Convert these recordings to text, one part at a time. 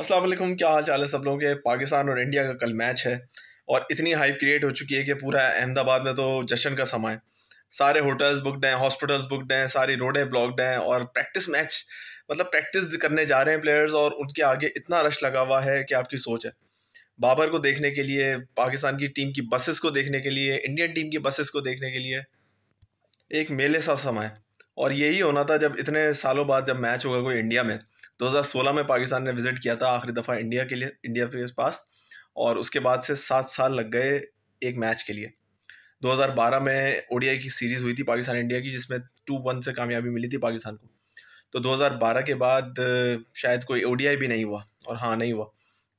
अस्सलाम वालेकुम क्या हाल चाल है सब लोगों के पाकिस्तान और इंडिया का कल मैच है और इतनी हाइप क्रिएट हो चुकी है कि पूरा अहमदाबाद में तो जश्न का समय है सारे होटल्स बुकड हैं हॉस्पिटल्स बुकड हैं सारी रोडें ब्लॉकड हैं और प्रैक्टिस मैच मतलब प्रैक्टिस करने जा रहे हैं प्लेयर्स और उनके आगे इतना रश लगा हुआ है कि आपकी सोच है बाबर को देखने के लिए पाकिस्तान की टीम की बसेस को देखने के लिए इंडियन टीम की बसेस को देखने के लिए एक मेले सा समय है और यही होना था जब इतने सालों बाद जब मैच होगा कोई इंडिया में 2016 में पाकिस्तान ने विज़िट किया था आखिरी दफ़ा इंडिया के लिए इंडिया के पास और उसके बाद से सात साल लग गए एक मैच के लिए 2012 में ओडीआई की सीरीज़ हुई थी पाकिस्तान इंडिया की जिसमें टू वन से कामयाबी मिली थी पाकिस्तान को तो 2012 के बाद शायद कोई ओडीआई भी नहीं हुआ और हाँ नहीं हुआ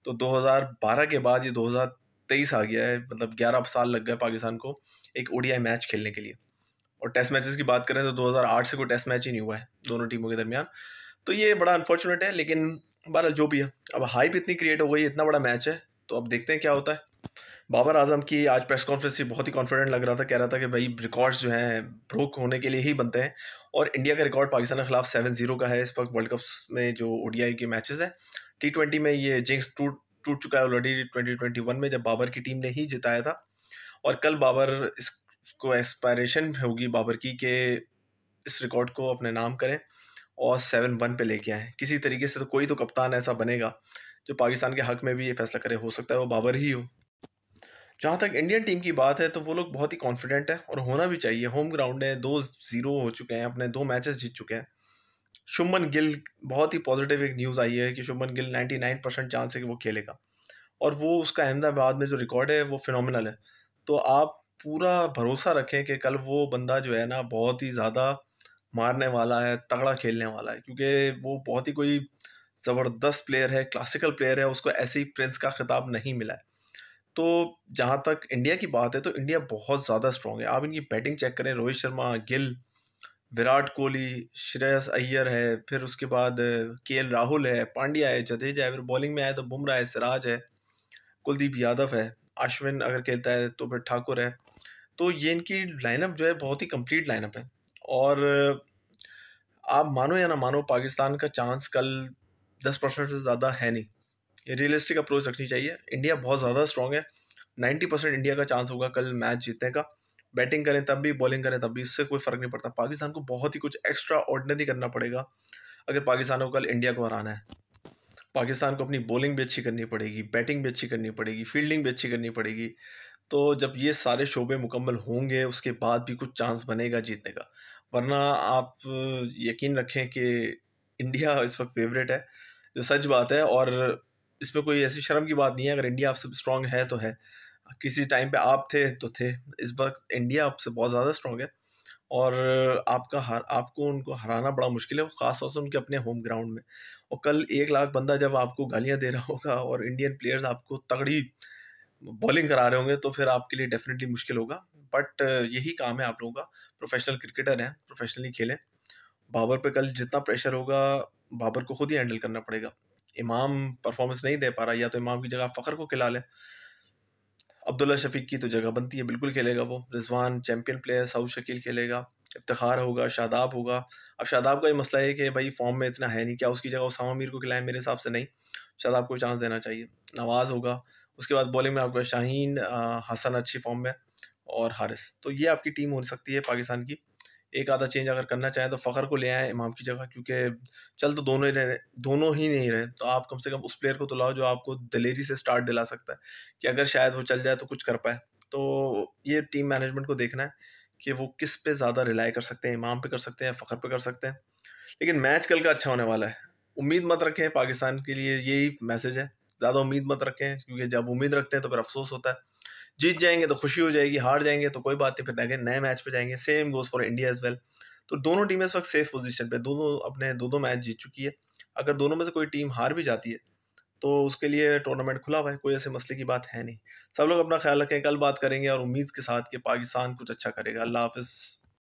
तो 2012 के बाद ये 2023 आ गया है मतलब 11 साल लग गए पाकिस्तान को एक ओडीआई मैच खेलने के लिए और टेस्ट मैचेस की बात करें तो 2008 से कोई टेस्ट मैच ही नहीं हुआ है दोनों टीमों के दरमियान तो ये बड़ा अनफॉर्चुनेट है लेकिन बहर जो भी है अब हाइप इतनी क्रिएट हो गई इतना बड़ा मैच है तो अब देखते हैं क्या होता है बाबर आजम की आज प्रेस कॉन्फ्रेंस से बहुत ही कॉन्फिडेंट लग रहा था कह रहा था कि भाई रिकॉर्ड्स जो हैं ब्रोक होने के लिए ही बनते हैं और इंडिया का रिकॉर्ड पाकिस्तान के खिलाफ सेवन जीरो का है इस वक्त वर्ल्ड कप में जो ओडीआई के मैचेस हैं टी ट्वेंटी में ये जिंक्स टूट टूट चुका है ऑलरेडी ट्वेंटी ट्वेंटी वन में जब बाबर की टीम ने ही जिताया था और कल बाबर इस उसको एस्पायरेशन होगी बाबर की के इस रिकॉर्ड को अपने नाम करें और सेवन वन पे लेके आएँ किसी तरीके से तो कोई तो कप्तान ऐसा बनेगा जो पाकिस्तान के हक में भी ये फैसला करे हो सकता है वो बाबर ही हो जहाँ तक इंडियन टीम की बात है तो वो लोग बहुत ही कॉन्फिडेंट है और होना भी चाहिए होम ग्राउंड है दो ज़ीरो हो चुके हैं अपने दो मैचेस जीत चुके हैं शुभमन गिल बहुत ही पॉजिटिव एक न्यूज़ आई है कि शुभमन गिल 99 परसेंट चांस है कि वो खेलेगा और वो उसका अहमदाबाद में जो रिकॉर्ड है वो फिनोमिनल है तो आप पूरा भरोसा रखें कि कल वो बंदा जो है ना बहुत ही ज़्यादा मारने वाला है तगड़ा खेलने वाला है क्योंकि वो बहुत ही कोई ज़बरदस्त प्लेयर है क्लासिकल प्लेयर है उसको ऐसे ही प्रिंस का खिताब नहीं मिला है तो जहाँ तक इंडिया की बात है तो इंडिया बहुत ज़्यादा स्ट्रॉन्ग है आप इनकी बैटिंग चेक करें रोहित शर्मा गिल विराट कोहली श्रेयस अय्यर है फिर उसके बाद के राहुल है पांड्या है जदेजा है फिर बॉलिंग में आए तो बुमराह है सिराज है कुलदीप यादव है अश्विन अगर खेलता है तो फिर ठाकुर है तो ये इनकी लाइनअप जो है बहुत ही कंप्लीट लाइनअप है और आप मानो या ना मानो पाकिस्तान का चांस कल दस परसेंट से ज़्यादा है नहीं ये रियलिस्टिक अप्रोच रखनी चाहिए इंडिया बहुत ज़्यादा स्ट्रॉन्ग है नाइन्टी परसेंट इंडिया का चांस होगा कल मैच जीतने का बैटिंग करें तब भी बॉलिंग करें तब भी इससे कोई फ़र्क नहीं पड़ता पाकिस्तान को बहुत ही कुछ एक्स्ट्रा ऑर्डनरी करना पड़ेगा अगर पाकिस्तान को कल इंडिया को हराना है पाकिस्तान को अपनी बॉलिंग भी अच्छी करनी पड़ेगी बैटिंग भी अच्छी करनी पड़ेगी फील्डिंग भी अच्छी करनी पड़ेगी तो जब ये सारे शोबे मुकम्मल होंगे उसके बाद भी कुछ चांस बनेगा जीतने का वरना आप यकीन रखें कि इंडिया इस वक्त फेवरेट है जो सच बात है और इसमें कोई ऐसी शर्म की बात नहीं है अगर इंडिया आपसे स्ट्रांग है तो है किसी टाइम पे आप थे तो थे इस वक्त इंडिया आपसे बहुत ज़्यादा स्ट्रांग है और आपका हर आपको उनको हराना बड़ा मुश्किल है ख़ास तौर से उनके अपने होम ग्राउंड में और कल एक लाख बंदा जब आपको गालियाँ दे रहा होगा और इंडियन प्लेयर्स आपको तगड़ी बॉलिंग करा रहे होंगे तो फिर आपके लिए डेफिनेटली मुश्किल होगा बट यही काम है आप लोगों का प्रोफेशनल क्रिकेटर हैं प्रोफेशनली खेलें बाबर पर कल जितना प्रेशर होगा बाबर को खुद ही हैंडल करना पड़ेगा इमाम परफॉर्मेंस नहीं दे पा रहा या तो इमाम की जगह फ़खर को खिला लें अब्दुल्ला शफीक की तो जगह बनती है बिल्कुल खेलेगा वो रिजवान चैम्पियन प्लेयर साउ शकील खेलेगा इफ्तार होगा शादाब होगा अब शादाब का ये मसला है कि भाई फॉर्म में इतना है नहीं क्या उसकी जगह उसामा मीर को खिलाएं मेरे हिसाब से नहीं शादाब को चांस देना चाहिए नवाज़ होगा उसके बाद बॉलिंग में आपका शाहीन हसन अच्छी फॉर्म में और हारिस तो ये आपकी टीम हो सकती है पाकिस्तान की एक आधा चेंज अगर करना चाहें तो फ़खर को ले आए इमाम की जगह क्योंकि चल तो दोनों ही रहे दोनों ही नहीं रहे तो आप कम से कम उस प्लेयर को तो लाओ जो आपको दलेरी से स्टार्ट दिला सकता है कि अगर शायद वो चल जाए तो कुछ कर पाए तो ये टीम मैनेजमेंट को देखना है कि वो किस पे ज़्यादा रिलाई कर सकते हैं इमाम पे कर सकते हैं फ़खर पे कर सकते हैं लेकिन मैच कल का अच्छा होने वाला है उम्मीद मत रखें पाकिस्तान के लिए यही मैसेज है ज़्यादा उम्मीद मत रखें क्योंकि जब उम्मीद रखते हैं तो फिर अफसोस होता है जीत जाएंगे तो खुशी हो जाएगी हार जाएंगे तो कोई बात नहीं फिर अगेन नए मैच पे जाएंगे same goes for India as well तो दोनों टीमें इस वक्त सेफ पोजीशन पे दोनों अपने दो दो मैच जीत चुकी है अगर दोनों में से कोई टीम हार भी जाती है तो उसके लिए टूर्नामेंट खुला हुआ है कोई ऐसे मसले की बात है नहीं सब लोग अपना ख्याल रखें कल बात करेंगे और उम्मीद के साथ कि पाकिस्तान कुछ अच्छा करेगा अल्लाह हाफिज़